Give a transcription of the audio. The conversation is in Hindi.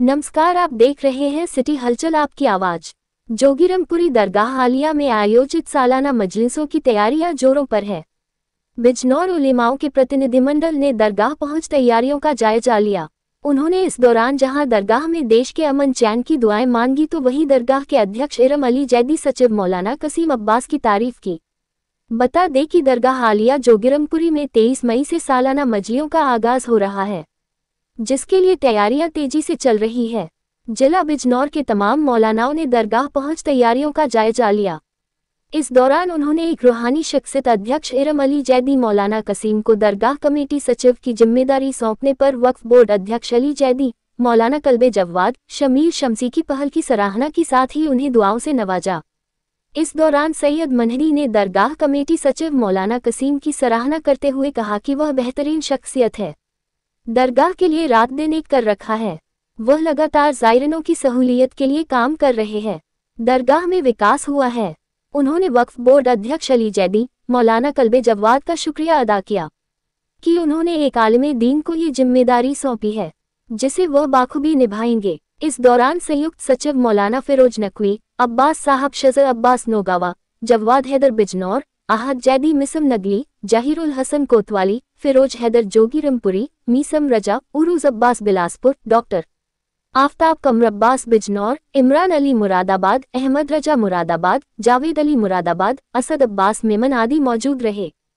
नमस्कार आप देख रहे हैं सिटी हलचल आपकी आवाज जोगिरमपुरी दरगाह हालिया में आयोजित सालाना मजलिसों की तैयारियां जोरों पर है बिजनौर उलिमाओं के प्रतिनिधिमंडल ने दरगाह पहुंच तैयारियों का जायजा लिया उन्होंने इस दौरान जहां दरगाह में देश के अमन चैन की दुआएं मांगी तो वहीं दरगाह के अध्यक्ष इरम अली जैदी सचिव मौलाना कसीम अब्बास की तारीफ की बता दें कि दरगाह हालिया जोगिरमपुरी में तेईस मई से सालाना मजलियों का आगाज हो रहा है जिसके लिए तैयारियां तेजी से चल रही हैं जिला बिजनौर के तमाम मौलानाओं ने दरगाह पहुंच तैयारियों का जायजा लिया इस दौरान उन्होंने एक रूहानी शख्सियत अध्यक्ष इरम अली जैदी मौलाना कसीम को दरगाह कमेटी सचिव की जिम्मेदारी सौंपने पर वक्फ बोर्ड अध्यक्ष अली जैदी मौलाना कल्बे जवाद शमीर शमसी की पहल की सराहना के साथ ही उन्हें दुआओं से नवाजा इस दौरान सैयद मनहरी ने दरगाह कमेटी सचिव मौलाना कसीम की सराहना करते हुए कहा कि वह बेहतरीन शख्सियत है दरगाह के लिए रात दिन एक कर रखा है वह लगातार जायरनों की सहूलियत के लिए काम कर रहे हैं दरगाह में विकास हुआ है उन्होंने वक्फ बोर्ड अध्यक्ष अली जैदी मौलाना कल्बे जवाद का शुक्रिया अदा किया कि उन्होंने एक आलम दीन को ये जिम्मेदारी सौंपी है जिसे वह बाखूबी निभाएंगे इस दौरान संयुक्त सचिव मौलाना फिरोज नकवी अब्बास साहब शजर अब्बास नोगावा जवाद हैदर बिजनौर आहद जैदी मिसम नगली जाहिरुल हसन कोतवाली फिरोज हैदर जोगीरमपुरी मीसम रजा उरूज अब्बास बिलासपुर डॉक्टर आफ्ताब कमर अब्बास बिजनौर इमरान अली मुरादाबाद अहमद रजा मुरादाबाद जावेद अली मुरादाबाद असद अब्बास मेमन आदि मौजूद रहे